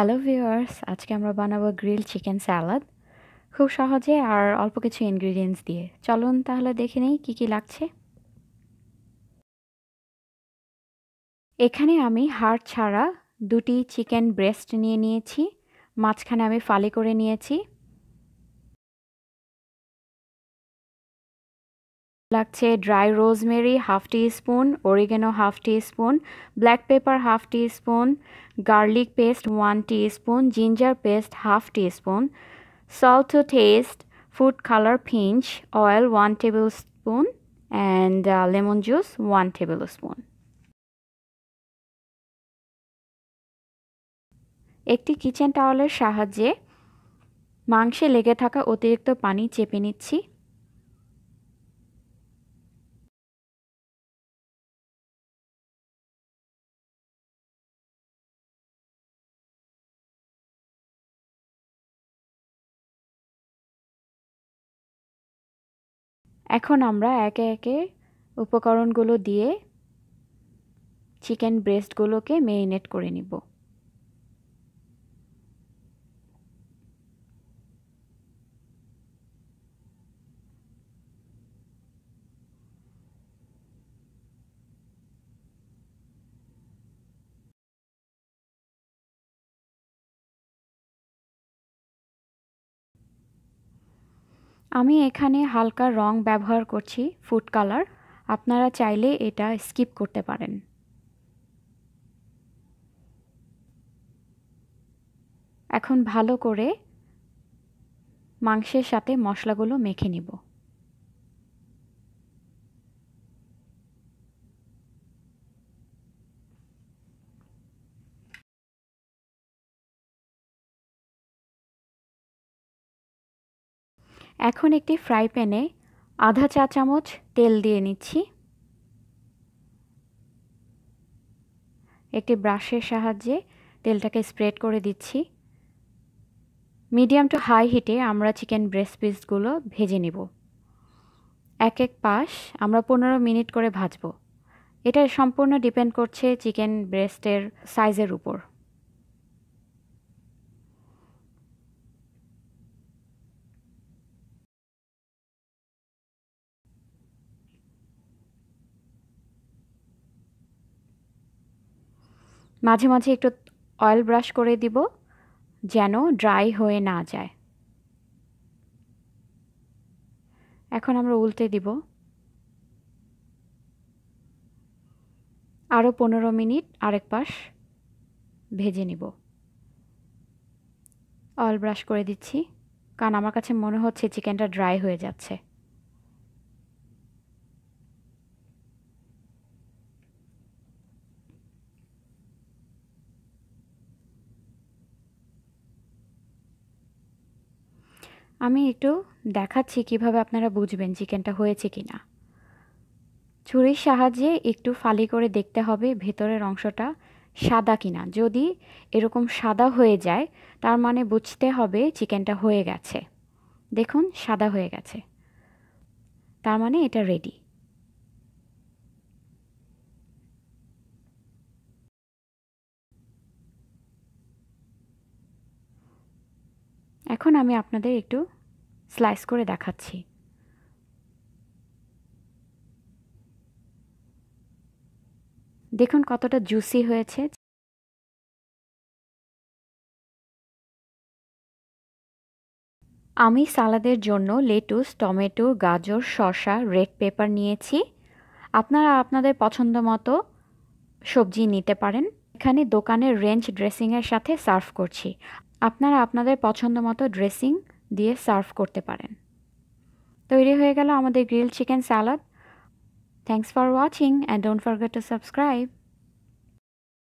hello viewers আজকে আমরা বানাবো গ্রিল চিকেন স্যালাদ খুব সহজে আর অল্প কিছু ইনগ্রিডিয়েন্টস দিয়ে চলুন তাহলে দেখে নিই কী কী লাগছে এখানে আমি হাড় ছাড়া দুটি চিকেন ব্রেস্ট নিয়ে নিয়েছি মাঝখানে আমি ফালি করে নিয়েছি লাগছে dry rosemary half teaspoon oregano half teaspoon black pepper half teaspoon garlic paste one teaspoon ginger paste half teaspoon salt to taste food colour pinch oil one tablespoon and lemon juice one tablespoon একটি kitchen টাওয়ালের সাহায্যে মাংসে লেগে থাকা অতিরিক্ত পানি চেপে নিচ্ছি এখন আমরা একে একে উপকরণগুলো দিয়ে চিকেন ব্রেস্টগুলোকে মেরিনেট করে নিব আমি এখানে হালকা রং ব্যবহার করছি ফুড কালার আপনারা চাইলে এটা স্কিপ করতে পারেন এখন ভালো করে মাংসের সাথে মশলাগুলো মেখে নিব এখন একটি ফ্রাই প্যানে আধা চা চামচ তেল দিয়ে নিচ্ছি একটি ব্রাশের সাহায্যে তেলটাকে স্প্রেড করে দিচ্ছি মিডিয়াম টু হাই হিটে আমরা চিকেন ব্রেস্ট পিসগুলো ভেজে নেব এক এক পাশ আমরা পনেরো মিনিট করে ভাজব এটা সম্পূর্ণ ডিপেন্ড করছে চিকেন ব্রেস্টের সাইজের উপর মাঝে মাঝে একটু অয়েল ব্রাশ করে দিব যেন ড্রাই হয়ে না যায় এখন আমরা উল্টে দিব আরও পনেরো মিনিট আরেক পাশ ভেজে নিব অয়েল ব্রাশ করে দিচ্ছি কারণ আমার কাছে মনে হচ্ছে চিকেনটা ড্রাই হয়ে যাচ্ছে আমি একটু দেখাচ্ছি কিভাবে আপনারা বুঝবেন চিকেনটা হয়েছে কি না ছুরির সাহায্যে একটু ফালি করে দেখতে হবে ভেতরের অংশটা সাদা কিনা যদি এরকম সাদা হয়ে যায় তার মানে বুঝতে হবে চিকেনটা হয়ে গেছে দেখুন সাদা হয়ে গেছে তার মানে এটা রেডি এখন আমি আপনাদের একটু স্লাইস করে দেখাচ্ছি দেখুন কতটা জুসি হয়েছে আমি সালাদের জন্য লেটুস টমেটো গাজর শসা রেড পেপার নিয়েছি আপনারা আপনাদের পছন্দ মতো সবজি নিতে পারেন এখানে দোকানের রেঞ্জ ড্রেসিংয়ের সাথে সার্ভ করছি আপনারা আপনাদের পছন্দ মতো ড্রেসিং দিয়ে সার্ভ করতে পারেন তৈরি হয়ে গেল আমাদের grill chicken salad thanks for watching and don't forget to subscribe